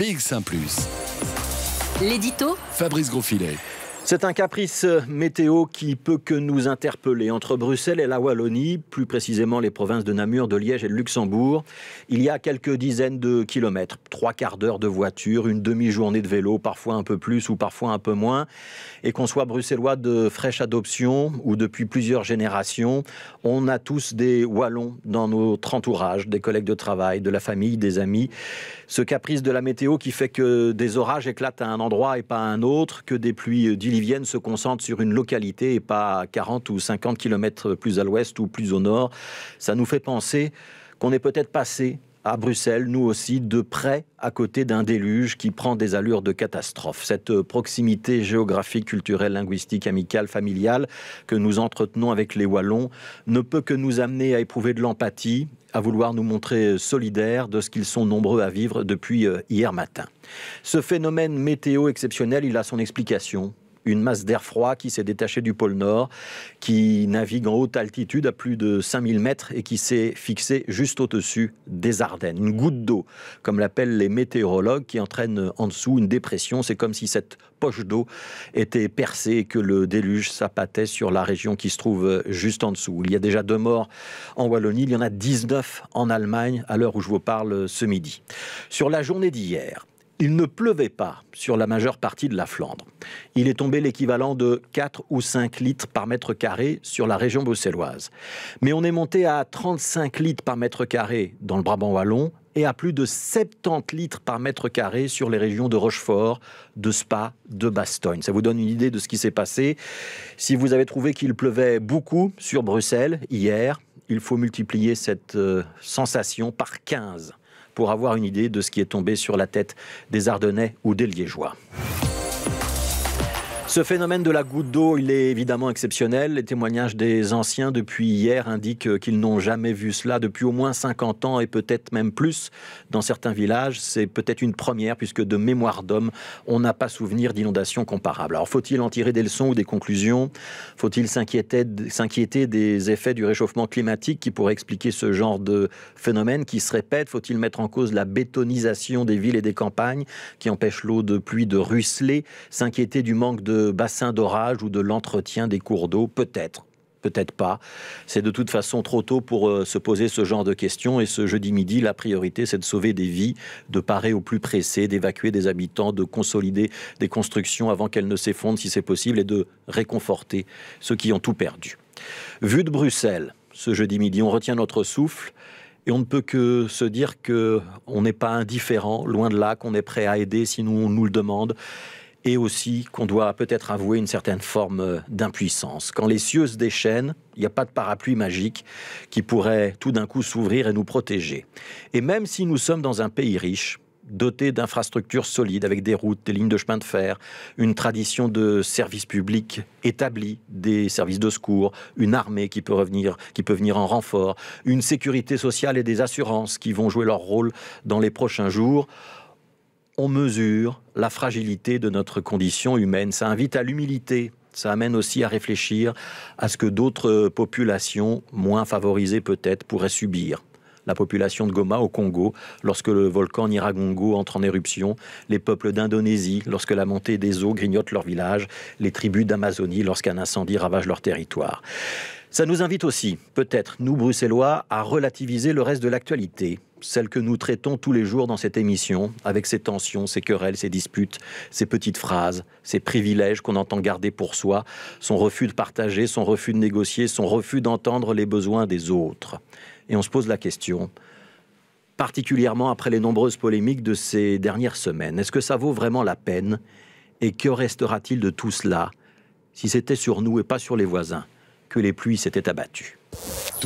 Big Saint plus L'édito Fabrice Grosfilet. C'est un caprice météo qui peut que nous interpeller. Entre Bruxelles et la Wallonie, plus précisément les provinces de Namur, de Liège et de Luxembourg, il y a quelques dizaines de kilomètres, trois quarts d'heure de voiture, une demi-journée de vélo, parfois un peu plus ou parfois un peu moins. Et qu'on soit bruxellois de fraîche adoption ou depuis plusieurs générations, on a tous des Wallons dans notre entourage, des collègues de travail, de la famille, des amis. Ce caprice de la météo qui fait que des orages éclatent à un endroit et pas à un autre, que des pluies Livienne se concentre sur une localité et pas 40 ou 50 km plus à l'ouest ou plus au nord. Ça nous fait penser qu'on est peut-être passé à Bruxelles, nous aussi, de près à côté d'un déluge qui prend des allures de catastrophe. Cette euh, proximité géographique, culturelle, linguistique, amicale, familiale que nous entretenons avec les Wallons ne peut que nous amener à éprouver de l'empathie, à vouloir nous montrer euh, solidaires de ce qu'ils sont nombreux à vivre depuis euh, hier matin. Ce phénomène météo exceptionnel, il a son explication une masse d'air froid qui s'est détachée du pôle Nord, qui navigue en haute altitude à plus de 5000 mètres et qui s'est fixée juste au-dessus des Ardennes. Une goutte d'eau, comme l'appellent les météorologues, qui entraîne en dessous une dépression. C'est comme si cette poche d'eau était percée et que le déluge s'apatait sur la région qui se trouve juste en dessous. Il y a déjà deux morts en Wallonie, il y en a 19 en Allemagne à l'heure où je vous parle ce midi. Sur la journée d'hier, il ne pleuvait pas sur la majeure partie de la Flandre. Il est tombé l'équivalent de 4 ou 5 litres par mètre carré sur la région bruxelloise. Mais on est monté à 35 litres par mètre carré dans le Brabant wallon et à plus de 70 litres par mètre carré sur les régions de Rochefort, de Spa, de Bastogne. Ça vous donne une idée de ce qui s'est passé. Si vous avez trouvé qu'il pleuvait beaucoup sur Bruxelles hier, il faut multiplier cette euh, sensation par 15 pour avoir une idée de ce qui est tombé sur la tête des Ardennais ou des Liégeois. Ce phénomène de la goutte d'eau, il est évidemment exceptionnel. Les témoignages des anciens depuis hier indiquent euh, qu'ils n'ont jamais vu cela depuis au moins 50 ans et peut-être même plus dans certains villages. C'est peut-être une première puisque de mémoire d'homme, on n'a pas souvenir d'inondations comparables. Alors faut-il en tirer des leçons ou des conclusions Faut-il s'inquiéter des effets du réchauffement climatique qui pourrait expliquer ce genre de phénomène qui se répète Faut-il mettre en cause la bétonisation des villes et des campagnes qui empêche l'eau de pluie de ruisseler S'inquiéter du manque de de bassins d'orage ou de l'entretien des cours d'eau, peut-être peut-être pas. C'est de toute façon trop tôt pour euh, se poser ce genre de questions. Et ce jeudi midi, la priorité, c'est de sauver des vies, de parer au plus pressé, d'évacuer des habitants, de consolider des constructions avant qu'elles ne s'effondrent si c'est possible et de réconforter ceux qui ont tout perdu. Vu de Bruxelles, ce jeudi midi, on retient notre souffle. Et on ne peut que se dire que on n'est pas indifférent, loin de là, qu'on est prêt à aider si nous, on nous le demande, et aussi qu'on doit peut-être avouer une certaine forme euh, d'impuissance. Quand les cieux se déchaînent, il n'y a pas de parapluie magique qui pourrait tout d'un coup s'ouvrir et nous protéger. Et même si nous sommes dans un pays riche, doté d'infrastructures solides avec des routes, des lignes de chemin de fer, une tradition de services publics établis, des services de secours, une armée qui peut, revenir, qui peut venir en renfort, une sécurité sociale et des assurances qui vont jouer leur rôle dans les prochains jours on mesure la fragilité de notre condition humaine. Ça invite à l'humilité. Ça amène aussi à réfléchir à ce que d'autres populations, moins favorisées peut-être, pourraient subir la population de Goma au Congo, lorsque le volcan Niragongo entre en éruption, les peuples d'Indonésie, lorsque la montée des eaux grignote leur village, les tribus d'Amazonie, lorsqu'un incendie ravage leur territoire. Ça nous invite aussi, peut-être, nous Bruxellois, à relativiser le reste de l'actualité, celle que nous traitons tous les jours dans cette émission, avec ses tensions, ses querelles, ses disputes, ses petites phrases, ses privilèges qu'on entend garder pour soi, son refus de partager, son refus de négocier, son refus d'entendre les besoins des autres. Et on se pose la question, particulièrement après les nombreuses polémiques de ces dernières semaines, est-ce que ça vaut vraiment la peine Et que restera-t-il de tout cela si c'était sur nous et pas sur les voisins que les pluies s'étaient abattues